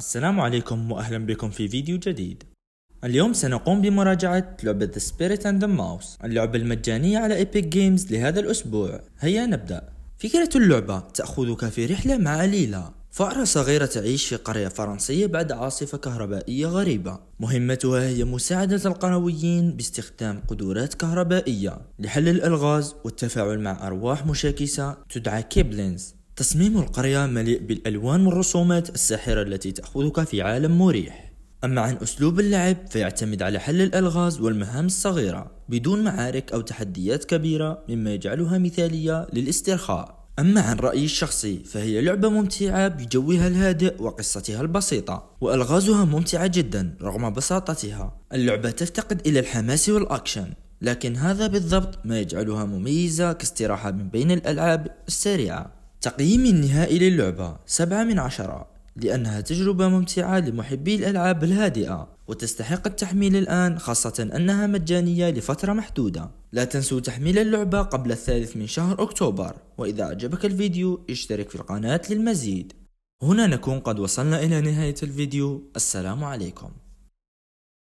السلام عليكم واهلا بكم في فيديو جديد اليوم سنقوم بمراجعة لعبة The Spirit and the Mouse اللعبة المجانية على ايبك جيمز لهذا الاسبوع هيا نبدأ فكرة اللعبة تأخذك في رحلة مع ليلا فأرة صغيرة تعيش في قرية فرنسية بعد عاصفة كهربائية غريبة مهمتها هي مساعدة القرويين باستخدام قدرات كهربائية لحل الألغاز والتفاعل مع أرواح مشاكسة تدعى كيبلينز تصميم القرية مليء بالألوان والرسومات الساحرة التي تأخذك في عالم مريح أما عن أسلوب اللعب فيعتمد على حل الألغاز والمهام الصغيرة بدون معارك أو تحديات كبيرة مما يجعلها مثالية للاسترخاء أما عن رأيي الشخصي فهي لعبة ممتعة بجوها الهادئ وقصتها البسيطة وألغازها ممتعة جدا رغم بساطتها اللعبة تفتقد إلى الحماس والأكشن لكن هذا بالضبط ما يجعلها مميزة كاستراحة من بين الألعاب السريعة تقييمي النهائي للعبة سبعة من عشرة لأنها تجربة ممتعة لمحبي الألعاب الهادئة وتستحق التحميل الآن خاصة أنها مجانية لفترة محدودة لا تنسوا تحميل اللعبة قبل الثالث من شهر أكتوبر وإذا أعجبك الفيديو اشترك في القناة للمزيد هنا نكون قد وصلنا إلى نهاية الفيديو السلام عليكم